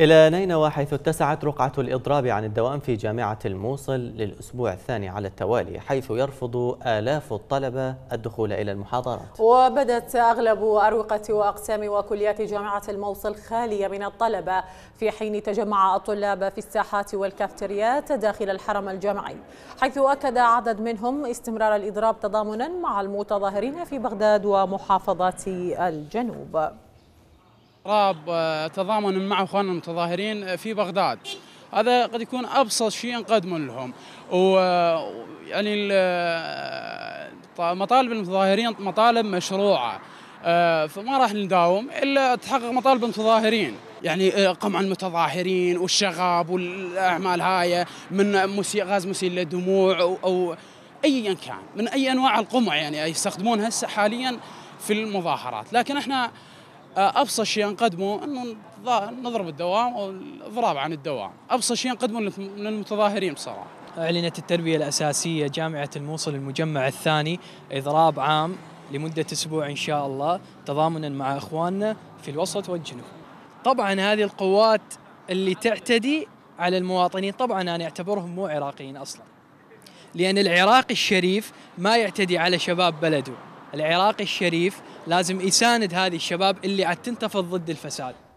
إلى نينوى حيث اتسعت رقعة الإضراب عن الدوام في جامعة الموصل للأسبوع الثاني على التوالي حيث يرفض آلاف الطلبة الدخول إلى المحاضرات وبدت أغلب أروقة وأقسام وكليات جامعة الموصل خالية من الطلبة في حين تجمع الطلاب في الساحات والكافتريات داخل الحرم الجامعي حيث أكد عدد منهم استمرار الإضراب تضامنا مع المتظاهرين في بغداد ومحافظات الجنوب راب آه، تضامن مع اخواننا المتظاهرين آه، في بغداد هذا قد يكون ابسط شيء نقدمه لهم ويعني آه، مطالب المتظاهرين مطالب مشروعه فما راح نداوم الا تحقق مطالب المتظاهرين يعني قمع المتظاهرين والشغب والاعمال هاي من مسي غاز مسيل للدموع او, أو ايا كان من اي انواع القمع يعني يستخدمون هسه حاليا في المظاهرات لكن احنا آه، ابسط شيء نقدمه انه نضرب الدوام او الاضراب عن الدوام، ابسط شيء نقدمه للمتظاهرين بصراحه. اعلنت التربيه الاساسيه جامعه الموصل المجمع الثاني اضراب عام لمده اسبوع ان شاء الله تضامنا مع اخواننا في الوسط والجنوب. طبعا هذه القوات اللي تعتدي على المواطنين طبعا انا اعتبرهم مو عراقيين اصلا. لان العراقي الشريف ما يعتدي على شباب بلده. العراقي الشريف لازم يساند هذه الشباب اللي عاد تنتفض ضد الفساد